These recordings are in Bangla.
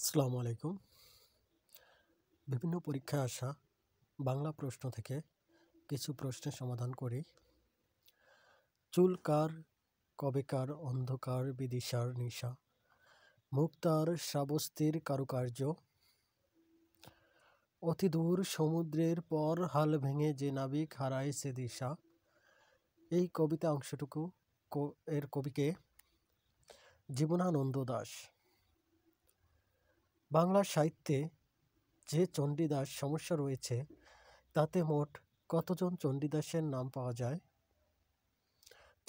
আসসালামু আলাইকুম বিভিন্ন পরীক্ষায় আসা বাংলা প্রশ্ন থেকে কিছু প্রশ্নের সমাধান করি চুল কার কবেকার অন্ধকার বিদিশার নিশা মুক্তার শ্রাবস্তির কারুকার্য অতি দূর সমুদ্রের পর হাল ভেঙে যে নাবিক হারায় সে দিশা এই কবিতা অংশটুকু এর কবিকে জীবনানন্দ দাস বাংলা সাহিত্যে যে চণ্ডীদাস সমস্যা রয়েছে তাতে মোট কতজন চণ্ডীদাসের নাম পাওয়া যায়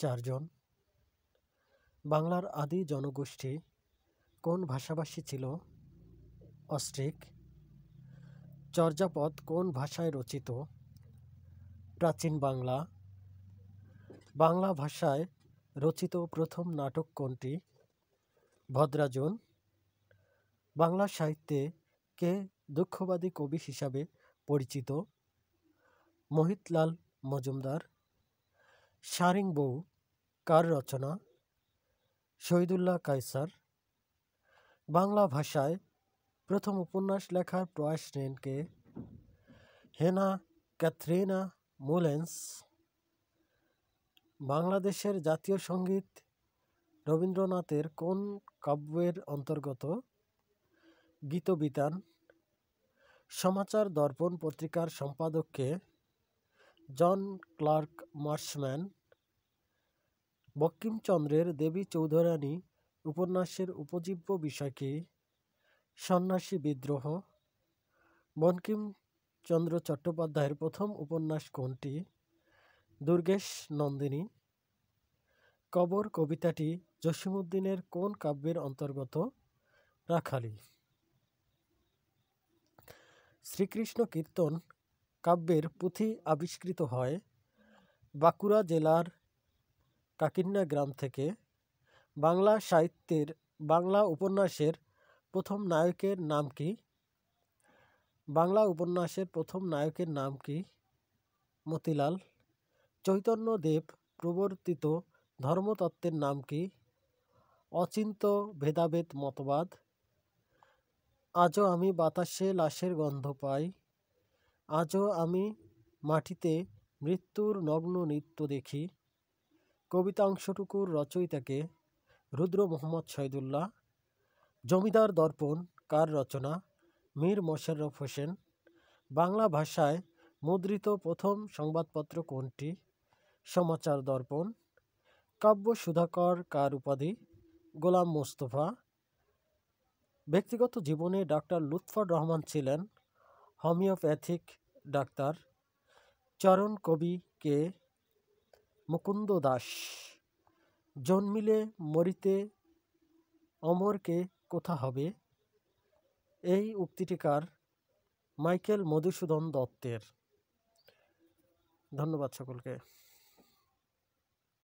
চারজন বাংলার আদি জনগোষ্ঠী কোন ভাষাভাষী ছিল অস্ট্রিক চর্যাপদ কোন ভাষায় রচিত প্রাচীন বাংলা বাংলা ভাষায় রচিত প্রথম নাটক কোনটি ভদ্রাজন বাংলা সাহিত্যে কে দুঃখবাদী কবি হিসাবে পরিচিত মোহিতলাল মজুমদার সারিং বউ কার রচনা শহীদুল্লাহ কায়সার বাংলা ভাষায় প্রথম উপন্যাস লেখার প্রয়াস নেন কে হেনা ক্যাথরিনা মুলেন্স বাংলাদেশের জাতীয় সঙ্গীত রবীন্দ্রনাথের কোন কাব্যের অন্তর্গত গীতবিতান সমাচার দর্পণ পত্রিকার সম্পাদককে জন ক্লার্ক মার্শম্যান বঙ্কিমচন্দ্রের দেবী চৌধুরানী উপন্যাসের উপজীব্য বিষয়কে সন্ন্যাসী বিদ্রোহ বঙ্কিমচন্দ্র চট্টোপাধ্যায়ের প্রথম উপন্যাস কোনটি দুর্গেশ নন্দিনী কবর কবিতাটি জসীমউদ্দিনের কোন কাব্যের অন্তর্গত রাখালি শ্রীকৃষ্ণ কীর্তন কাব্যের পুঁথি আবিষ্কৃত হয় বাঁকুড়া জেলার কাকিন্যা গ্রাম থেকে বাংলা সাহিত্যের বাংলা উপন্যাসের প্রথম নায়কের নাম কি বাংলা উপন্যাসের প্রথম নায়কের নাম কি মতিলাল চৈতন্যদেব প্রবর্তিত ধর্মতত্ত্বের নাম কি অচিন্ত ভেদাভেদ মতবাদ আজও আমি বাতাসে লাশের গন্ধ পাই আজও আমি মাটিতে মৃত্যুর নগ্ন নৃত্য দেখি কবিতা অংশটুকুর রচয়িতাকে রুদ্র মোহাম্মদ শহীদুল্লাহ জমিদার দর্পণ কার রচনা মীর মোশাররফ হোসেন বাংলা ভাষায় মুদ্রিত প্রথম সংবাদপত্র কোনটি সমাচার দর্পণ কাব্য সুধাকর কার উপাধি গোলাম মোস্তফা ব্যক্তিগত জীবনে ডাক্তার লুৎফর রহমান ছিলেন হোমিওপ্যাথিক ডাক্তার চরণ কবি কে মুকুন্দ দাস জন্মিলে মরিতে অমরকে কোথা হবে এই উক্তিটিকার মাইকেল মধুসূদন দত্তের ধন্যবাদ সকলকে